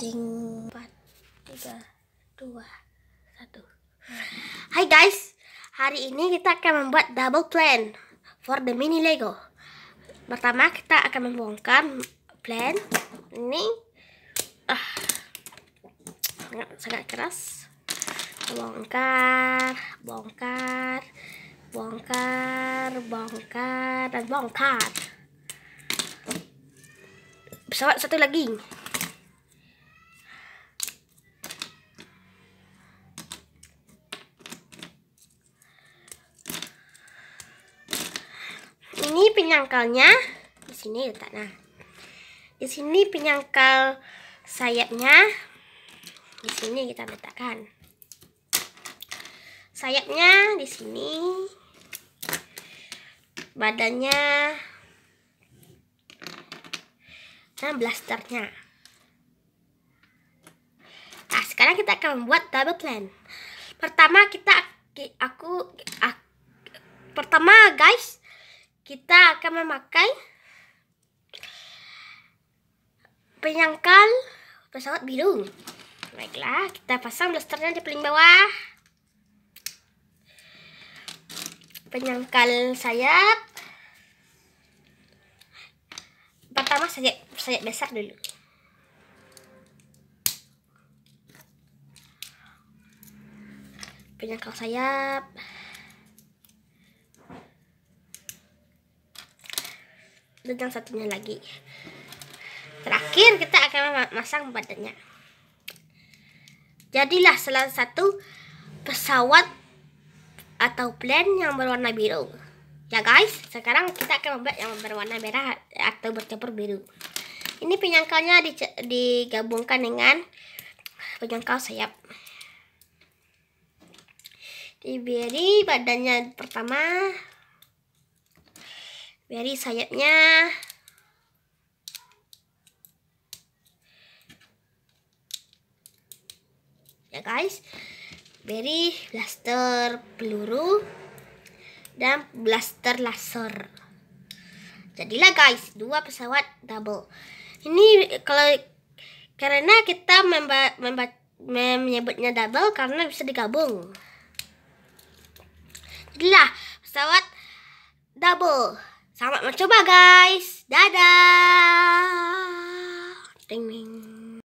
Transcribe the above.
Ting. 4, 3, 2, 1. Hai guys, hari ini kita akan membuat double plan for the mini Lego. Pertama kita akan membongkar plan ini. Ah, sangat, sangat keras. Bongkar, bongkar, bongkar, bongkar, dan bongkar. Pesawat satu lagi. ini penyangkalnya di sini letak nah di sini penyangkal sayapnya di sini kita letakkan sayapnya di sini badannya nah blasternya nah sekarang kita akan membuat double plan pertama kita aku, aku pertama guys kita akan memakai penyangkal pesawat biru. Baiklah, kita pasang blasternya di paling bawah. Penyangkal sayap. Pertama sayap sayap besar dulu. Penyangkal sayap. yang satunya lagi terakhir kita akan memasang badannya jadilah salah satu pesawat atau plane yang berwarna biru ya guys sekarang kita akan membuat yang berwarna merah atau bercampur biru ini penyangkalnya digabungkan dengan penyangkal sayap diberi badannya pertama beri sayapnya ya guys beri blaster peluru dan blaster laser jadilah guys dua pesawat double ini kalau karena kita memba, memba, menyebutnya double karena bisa digabung jadilah pesawat double Selamat mencoba guys. Dadah. Ding ding.